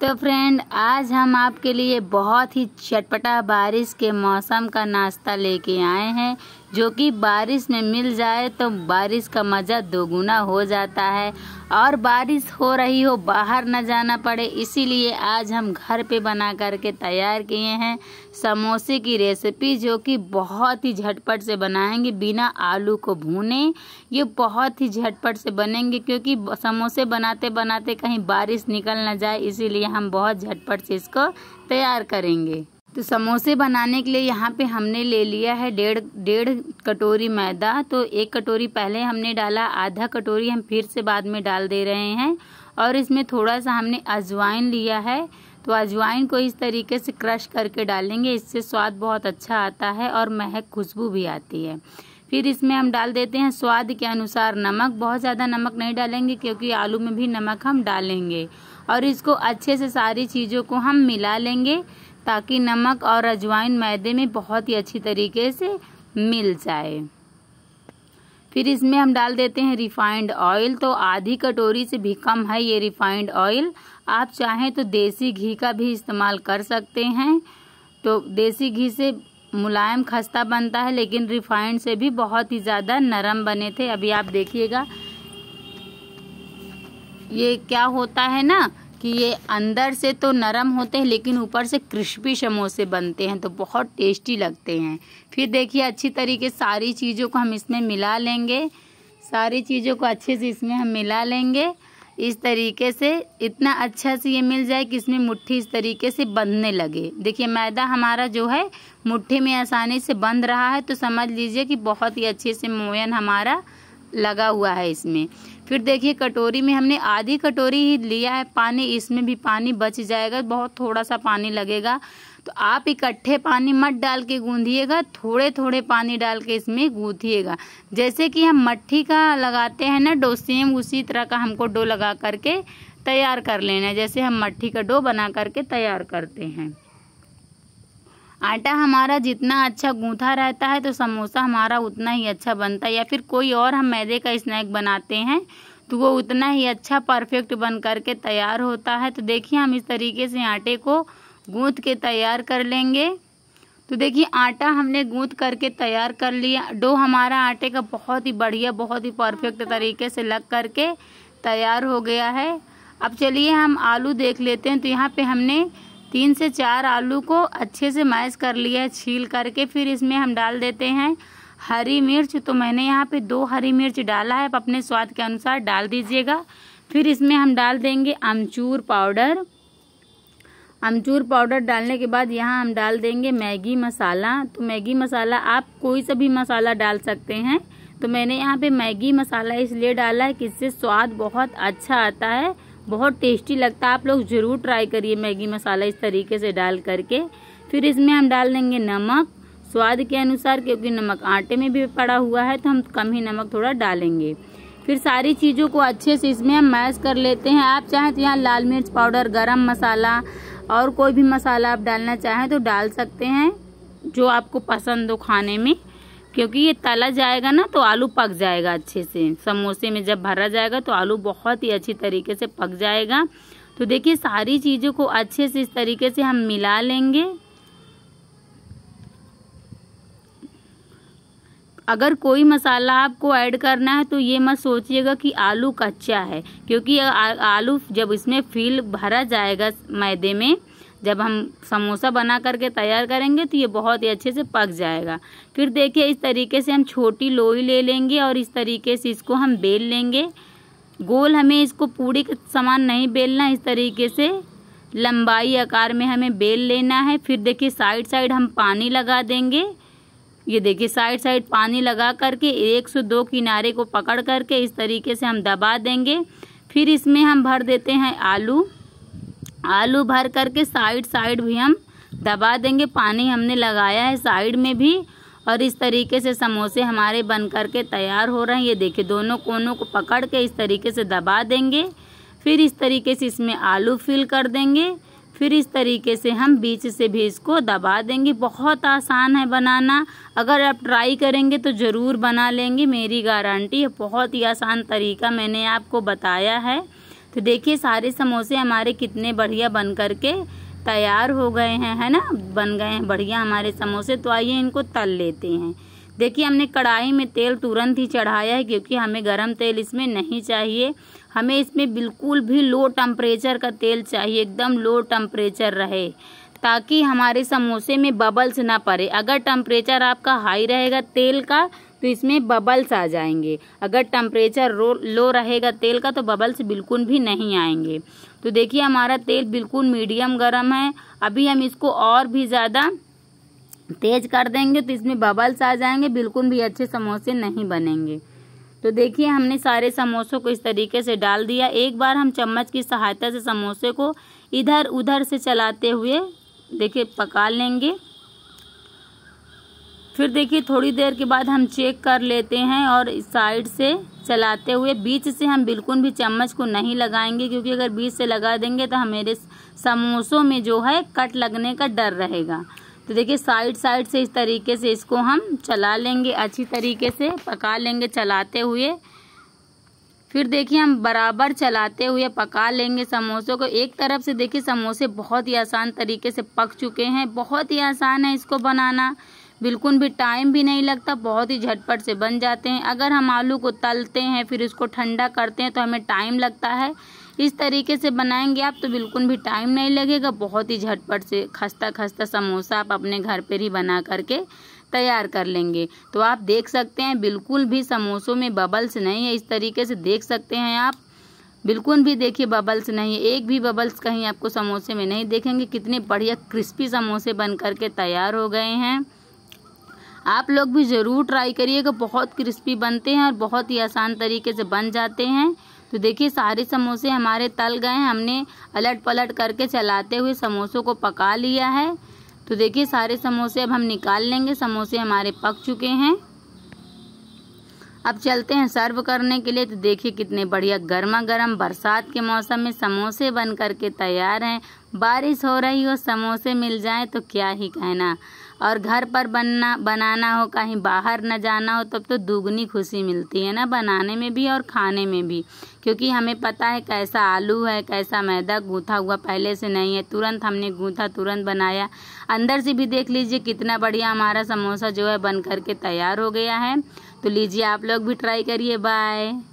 तो फ्रेंड आज हम आपके लिए बहुत ही चटपटा बारिश के मौसम का नाश्ता लेके आए हैं जो कि बारिश में मिल जाए तो बारिश का मज़ा दोगुना हो जाता है और बारिश हो रही हो बाहर न जाना पड़े इसीलिए आज हम घर पे बना करके तैयार किए हैं समोसे की रेसिपी जो कि बहुत ही झटपट से बनाएंगे बिना आलू को भूने ये बहुत ही झटपट से बनेंगे क्योंकि समोसे बनाते बनाते कहीं बारिश निकल ना जाए इसीलिए हम बहुत झटपट से इसको तैयार करेंगे तो समोसे बनाने के लिए यहाँ पे हमने ले लिया है डेढ़ डेढ़ कटोरी मैदा तो एक कटोरी पहले हमने डाला आधा कटोरी हम फिर से बाद में डाल दे रहे हैं और इसमें थोड़ा सा हमने अजवाइन लिया है तो अजवाइन को इस तरीके से क्रश करके डालेंगे इससे स्वाद बहुत अच्छा आता है और महक खुशबू भी आती है फिर इसमें हम डाल देते हैं स्वाद के अनुसार नमक बहुत ज़्यादा नमक नहीं डालेंगे क्योंकि आलू में भी नमक हम डालेंगे और इसको अच्छे से सारी चीज़ों को हम मिला लेंगे ताकि नमक और अजवाइन मैदे में बहुत ही अच्छी तरीके से मिल जाए फिर इसमें हम डाल देते हैं रिफाइंड ऑयल तो आधी कटोरी से भी कम है ये रिफाइंड ऑयल आप चाहें तो देसी घी का भी इस्तेमाल कर सकते हैं तो देसी घी से मुलायम खस्ता बनता है लेकिन रिफाइंड से भी बहुत ही ज़्यादा नरम बने थे अभी आप देखिएगा ये क्या होता है ना कि ये अंदर से तो नरम होते हैं लेकिन ऊपर से क्रिस्पी समोसे बनते हैं तो बहुत टेस्टी लगते हैं फिर देखिए अच्छी तरीके सारी चीज़ों को हम इसमें मिला लेंगे सारी चीज़ों को अच्छे से इसमें हम मिला लेंगे इस तरीके से इतना अच्छा से ये मिल जाए कि इसमें मुट्ठी इस तरीके से बंधने लगे देखिए मैदा हमारा जो है मुट्ठी में आसानी से बंध रहा है तो समझ लीजिए कि बहुत ही अच्छे से मोयन हमारा लगा हुआ है इसमें फिर देखिए कटोरी में हमने आधी कटोरी ही लिया है पानी इसमें भी पानी बच जाएगा बहुत थोड़ा सा पानी लगेगा तो आप इकट्ठे पानी मत डाल के गूंधिएगा थोड़े थोड़े पानी डाल के इसमें गूंथिएगा जैसे कि हम मट्टी का लगाते हैं ना डो सेम उसी तरह का हमको डो लगा करके तैयार कर लेना है जैसे हम मट्टी का डो बना करके तैयार करते हैं आटा हमारा जितना अच्छा गूंथा रहता है तो समोसा हमारा उतना ही अच्छा बनता है या फिर कोई और हम मैदे का स्नैक बनाते हैं तो वो उतना ही अच्छा परफेक्ट बन करके तैयार होता है तो देखिए हम इस तरीके से आटे को गूँथ के तैयार कर लेंगे तो देखिए आटा हमने गूँथ करके तैयार कर लिया डो हमारा आटे का बहुत ही बढ़िया बहुत ही परफेक्ट हाँ, तो तरीके से लग करके तैयार हो गया है अब चलिए हम आलू देख लेते हैं तो यहाँ पे हमने तीन से चार आलू को अच्छे से मैश कर लिया है छील करके फिर इसमें हम डाल देते हैं हरी मिर्च तो मैंने यहाँ पे दो हरी मिर्च डाला है आप अपने स्वाद के अनुसार डाल दीजिएगा फिर इसमें हम डाल देंगे अमचूर पाउडर अमचूर पाउडर डालने के बाद यहाँ हम डाल देंगे मैगी मसाला तो मैगी मसाला आप कोई सा भी मसाला डाल सकते हैं तो मैंने यहाँ पे मैगी मसाला इसलिए डाला है कि इससे स्वाद बहुत अच्छा आता है बहुत टेस्टी लगता है आप लोग ज़रूर ट्राई करिए मैगी मसाला इस तरीके से डाल करके फिर इसमें हम डाल देंगे नमक स्वाद के अनुसार क्योंकि नमक आटे में भी पड़ा हुआ है तो हम कम ही नमक थोड़ा डालेंगे फिर सारी चीज़ों को अच्छे से इसमें हम मैश कर लेते हैं आप चाहें तो यहाँ लाल मिर्च पाउडर गरम मसाला और कोई भी मसाला आप डालना चाहें तो डाल सकते हैं जो आपको पसंद हो खाने में क्योंकि ये तला जाएगा ना तो आलू पक जाएगा अच्छे से समोसे में जब भरा जाएगा तो आलू बहुत ही अच्छी तरीके से पक जाएगा तो देखिए सारी चीज़ों को अच्छे से इस तरीके से हम मिला लेंगे अगर कोई मसाला आपको ऐड करना है तो ये मत सोचिएगा कि आलू कच्चा है क्योंकि आलू जब इसमें फील भरा जाएगा मैदे में जब हम समोसा बना करके तैयार करेंगे तो ये बहुत ही अच्छे से पक जाएगा फिर देखिए इस तरीके से हम छोटी लोई ले लेंगे और इस तरीके से इसको हम बेल लेंगे गोल हमें इसको पूरी के समान नहीं बेलना इस तरीके से लंबाई आकार में हमें बेल लेना है फिर देखिए साइड साइड हम पानी लगा देंगे ये देखिए साइड साइड पानी लगा करके एक से दो किनारे को पकड़ करके इस तरीके से हम दबा देंगे फिर इसमें हम भर देते हैं आलू आलू भर करके साइड साइड भी हम दबा देंगे पानी हमने लगाया है साइड में भी और इस तरीके से समोसे हमारे बन करके तैयार हो रहे हैं ये देखिए दोनों कोनों को पकड़ के इस तरीके से दबा देंगे फिर इस तरीके से इसमें आलू फिल कर देंगे फिर इस तरीके से हम बीच से भी इसको दबा देंगे बहुत आसान है बनाना अगर आप ट्राई करेंगे तो ज़रूर बना लेंगे मेरी गारंटी है बहुत ही आसान तरीका मैंने आपको बताया है तो देखिए सारे समोसे हमारे कितने बढ़िया बन कर के तैयार हो गए हैं है ना बन गए हैं बढ़िया हमारे समोसे तो आइए इनको तल लेते हैं देखिए हमने कढ़ाई में तेल तुरंत ही चढ़ाया है क्योंकि हमें गरम तेल इसमें नहीं चाहिए हमें इसमें बिल्कुल भी लो टम्परेचर का तेल चाहिए एकदम लो टेम्परेचर रहे ताकि हमारे समोसे में बबल्स ना पड़े अगर टेम्परेचर आपका हाई रहेगा तेल का तो इसमें बबल्स आ जाएंगे अगर टम्परेचर लो रहेगा तेल का तो बबल्स बिल्कुल भी नहीं आएंगे तो देखिए हमारा तेल बिल्कुल मीडियम गर्म है अभी हम इसको और भी ज़्यादा तेज कर देंगे तो इसमें बबल्स आ जाएंगे बिल्कुल भी अच्छे समोसे नहीं बनेंगे तो देखिए हमने सारे समोसों को इस तरीके से डाल दिया एक बार हम चम्मच की सहायता से समोसे को इधर उधर से चलाते हुए देखिए पका लेंगे फिर देखिए थोड़ी देर के बाद हम चेक कर लेते हैं और साइड से चलाते हुए बीच से हम बिल्कुल भी चम्मच को नहीं लगाएंगे क्योंकि अगर बीच से लगा देंगे तो हमारे समोसों में जो है कट लगने का डर रहेगा तो देखिए साइड साइड से इस तरीके से इसको हम चला लेंगे अच्छी तरीके से पका लेंगे चलाते हुए फिर देखिए हम बराबर चलाते हुए पका लेंगे समोसों को एक तरफ से देखिए समोसे बहुत ही आसान तरीके से पक चुके हैं बहुत ही आसान है इसको बनाना बिल्कुल भी टाइम भी नहीं लगता बहुत ही झटपट से बन जाते हैं अगर हम आलू को तलते हैं फिर उसको ठंडा करते हैं तो हमें टाइम लगता है इस तरीके से बनाएंगे आप तो बिल्कुल भी टाइम नहीं लगेगा बहुत ही झटपट से खस्ता खस्ता समोसा आप अपने घर पर ही बना करके तैयार कर लेंगे तो आप देख सकते हैं बिल्कुल भी समोसों में बबल्स नहीं है इस तरीके से देख सकते हैं आप बिल्कुल भी देखिए बबल्स नहीं है एक भी बबल्स कहीं आपको समोसे में नहीं देखेंगे कितने बढ़िया क्रिस्पी समोसे बन करके तैयार हो गए हैं आप लोग भी ज़रूर ट्राई करिएगा बहुत क्रिस्पी बनते हैं और बहुत ही आसान तरीके से बन जाते हैं तो देखिए सारे समोसे हमारे तल गए हैं हमने अलट पलट करके चलाते हुए समोसों को पका लिया है तो देखिए सारे समोसे अब हम निकाल लेंगे समोसे हमारे पक चुके हैं अब चलते हैं सर्व करने के लिए तो देखिए कितने बढ़िया गर्मा गर्म बरसात के मौसम में समोसे बन करके तैयार हैं बारिश हो रही हो समोसे मिल जाए तो क्या ही कहना और घर पर बनना बनाना हो कहीं बाहर न जाना हो तब तो दुगनी खुशी मिलती है ना बनाने में भी और खाने में भी क्योंकि हमें पता है कैसा आलू है कैसा मैदा गूँथा हुआ पहले से नहीं है तुरंत हमने गूँथा तुरंत बनाया अंदर से भी देख लीजिए कितना बढ़िया हमारा समोसा जो है बन करके तैयार हो गया है तो लीजिए आप लोग भी ट्राई करिए बाय